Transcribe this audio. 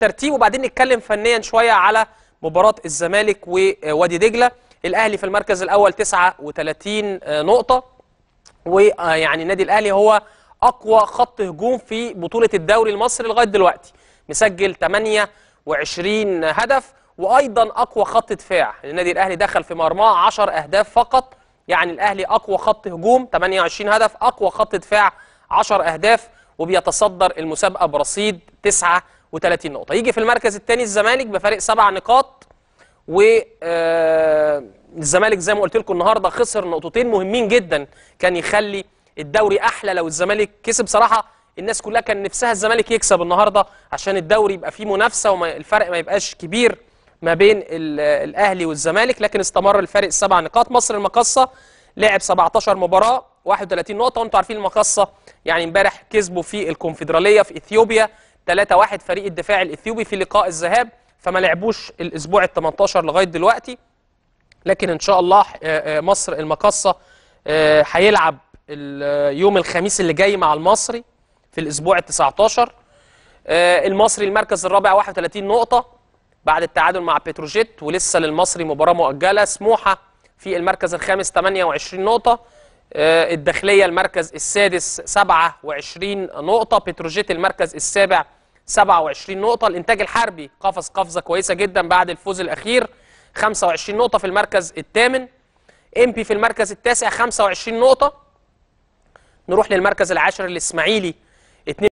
ترتيب وبعدين نتكلم فنيا شويه على مباراه الزمالك ووادي دجله الاهلي في المركز الاول 39 آه، نقطه ويعني النادي الاهلي هو اقوى خط هجوم في بطوله الدوري المصري لغايه دلوقتي مسجل 28 هدف وايضا اقوى خط دفاع النادي الاهلي دخل في مرماه 10 اهداف فقط يعني الاهلي اقوى خط هجوم 28 هدف اقوى خط دفاع 10 اهداف وبيتصدر المسابقه برصيد 9 وثلاثين نقطة يجي في المركز الثاني الزمالك بفارق سبع نقاط و آه، الزمالك زي ما قلت لكم النهارده خسر نقطتين مهمين جدا كان يخلي الدوري احلى لو الزمالك كسب صراحه الناس كلها كان نفسها الزمالك يكسب النهارده عشان الدوري يبقى فيه منافسه والفرق ما يبقاش كبير ما بين الاهلي والزمالك لكن استمر الفارق سبع نقاط مصر المقصة لعب 17 مباراه 31 نقطه وانتم عارفين المقصة يعني امبارح كسبوا في الكونفدراليه في اثيوبيا 3-1 فريق الدفاع الاثيوبي في لقاء الذهاب فما لعبوش الاسبوع ال 18 لغايه دلوقتي لكن ان شاء الله آه، آه، مصر المقصه آه، هيلعب يوم الخميس اللي جاي مع المصري في الاسبوع ال 19 المصري المركز الرابع 31 نقطه بعد التعادل مع بتروجيت ولسه للمصري مباراه مؤجله سموحه في المركز الخامس 28 نقطه الداخليه المركز السادس 27 نقطه بتروجيت المركز السابع 27 نقطة الإنتاج الحربي قفز قفزة كويسة جدا بعد الفوز الأخير 25 نقطة في المركز الثامن بي في المركز التاسع 25 نقطة نروح للمركز العاشر الإسماعيلي